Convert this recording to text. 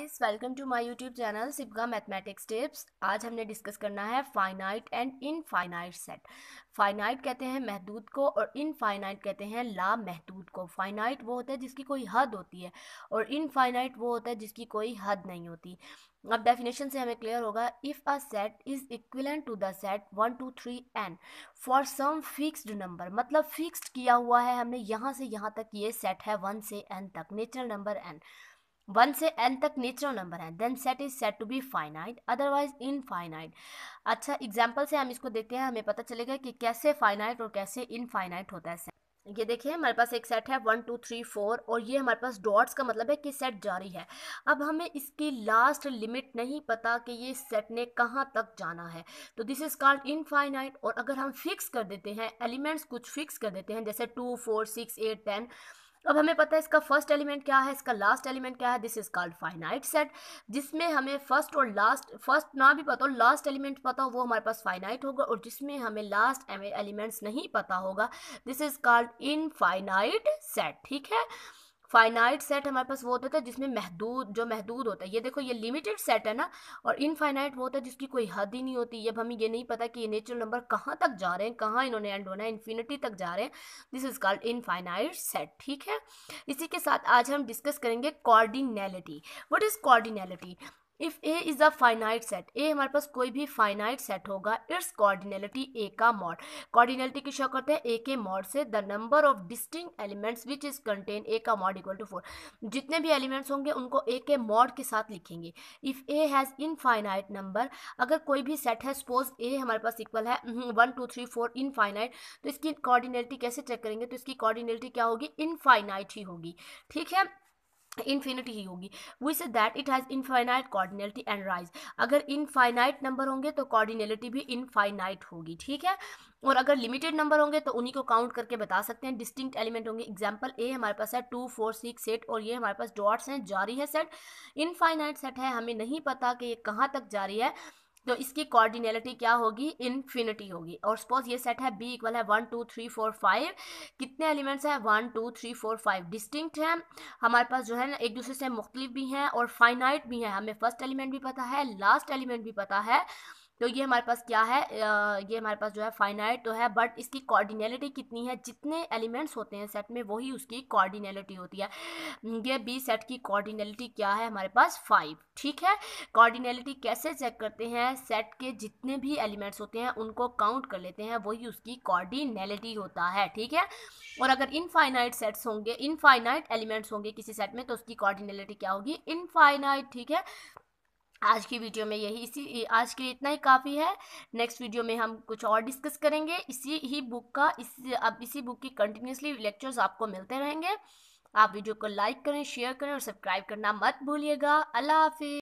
इस welcome to my YouTube channel सिपगा mathematics tips आज हमने डिस्कस करना है finite and infinite set finite कहते हैं महदूद को और इनफाइनाइट कहते हैं ला महदूद को फाइनाइट वो होता है जिसकी कोई हद होती है और इनफाइनाइट वो होता है जिसकी कोई हद नहीं होती अब डेफिनेशन से हमें क्लियर होगा if a set is equivalent to the set one two three n for some fixed number मतलब फिक्स्ड किया हुआ है हमने यहाँ से यहाँ तक ये सेट है वन से एन तक नेचुरल नंबर एन वन से एन तक नेचुरल नंबर है then set is set to be finite otherwise infinite अच्छा एग्जाम्पल से हम इसको देखते हैं हमें पता चलेगा कि कैसे फाइनाइट और कैसे इनफाइनाइट होता है सेट ये देखिए हमारे पास एक सेट है वन टू थ्री फोर और ये हमारे पास डॉट्स का मतलब है कि सेट जारी है अब हमें इसकी लास्ट लिमिट नहीं पता कि ये सेट ने कहाँ तक जाना है तो दिस इज़ कॉल्ड इनफाइनाइट और अगर हम फिक्स कर देते हैं एलिमेंट्स कुछ फिक्स कर देते हैं जैसे two four six eight ten अब हमें पता है इसका फर्स्ट एलिमेंट क्या है इसका लास्ट एलिमेंट क्या है this is called finite set जिसमें हमें फर्स्ट और लास्ट फर्स्ट ना भी पता हो लास्ट एलिमेंट पता हो वो हमारे पास फाइनाइट होगा और जिसमें हमें लास्ट एलिमेंट्स नहीं पता होगा this is called infinite set ठीक है फाइनाइट सेट हमारे पास वो होता था जिसमें महदूद जो महदूद होता है ये देखो ये लिमिटेड सेट है ना और इनफाइनाइट वो होता है जिसकी कोई हद ही नहीं होती जब हमें ये नहीं पता कि ये नेचुरल नंबर कहाँ तक जा रहे हैं कहाँ इन्होंने एंड होना है इन्फिनिटी तक जा रहे हैं this is called infinite set ठीक है इसी के साथ आज हम डिस्कस करेंगे cardinality what is cardinality if A is a finite set A हमारे पास कोई भी फाइनाइट सेट होगा इट्स कॉर्डिनेलिटी ए का मॉड कॉर्डिनेलिटी की शो करते हैं ए के मॉड से the number of distinct elements which is contain A का मॉड इक्वल टू फोर जितने भी एलिमेंट्स होंगे उनको ए के मॉड के साथ लिखेंगे if A has infinite number अगर कोई भी सेट है सपोज ए हमारे पास इक्वल है one two three four infinite तो इसकी कॉर्डिनेलिटी कैसे चेक करेंगे तो इसकी कॉर्डिनेलिटी क्या होगी इनफाइनाइट ही होगी ठीक है इन्फिनिटी ही होगी which that it has infinite cardinality and rise अगर इनफाइनाइट नंबर होंगे तो कॉर्डिनेलिटी भी इनफाइनाइट होगी ठीक है और अगर लिमिटेड नंबर होंगे तो उन्हीं को काउंट करके बता सकते हैं डिस्टिंक्ट एलिमेंट होंगे एग्जाम्पल ए हमारे पास है टू फोर सिक्स एट और ये हमारे पास डॉट्स हैं जारी है सेट इनफाइनाइट सेट है हमें नहीं पता कि ये कहाँ तक जारी है तो इसकी कॉर्डिनेलिटी क्या होगी इन्फिनिटी होगी और सपोज ये सेट है बी इक्वल है one two three four five कितने एलिमेंट्स हैं one two three four five distinct हैं हमारे पास जो है ना एक दूसरे से मुख्तलिफ भी हैं और फाइनाइट भी हैं हमें फर्स्ट एलिमेंट भी पता है लास्ट एलिमेंट भी पता है तो ये हमारे पास क्या है ये हमारे पास जो है फाइनाइट तो है बट इसकी कॉर्डिनेलिटी कितनी है जितने एलिमेंट्स होते हैं सेट में वही उसकी कॉर्डिनेलिटी होती है हम्म, ये बी सेट की कॉर्डिनेलिटी क्या है हमारे पास फाइव ठीक है कॉर्डिनेलिटी कैसे चेक करते हैं सेट के जितने भी एलिमेंट्स होते हैं उनको काउंट कर लेते हैं वही उसकी कॉर्डिनेलिटी होता है ठीक है और अगर इनफाइनाइट सेट्स होंगे इनफाइनाइट एलिमेंट्स होंगे किसी सेट में तो उसकी कॉर्डिनेलिटी क्या होगी इनफाइनाइट ठीक है आज की वीडियो में यही इसी आज के लिए इतना ही काफ़ी है नेक्स्ट वीडियो में हम कुछ और डिस्कस करेंगे इसी ही बुक का इस अब इसी बुक की कंटिन्यूसली लेक्चर्स आपको मिलते रहेंगे आप वीडियो को लाइक करें शेयर करें और सब्सक्राइब करना मत भूलिएगा अल्लाह हाफि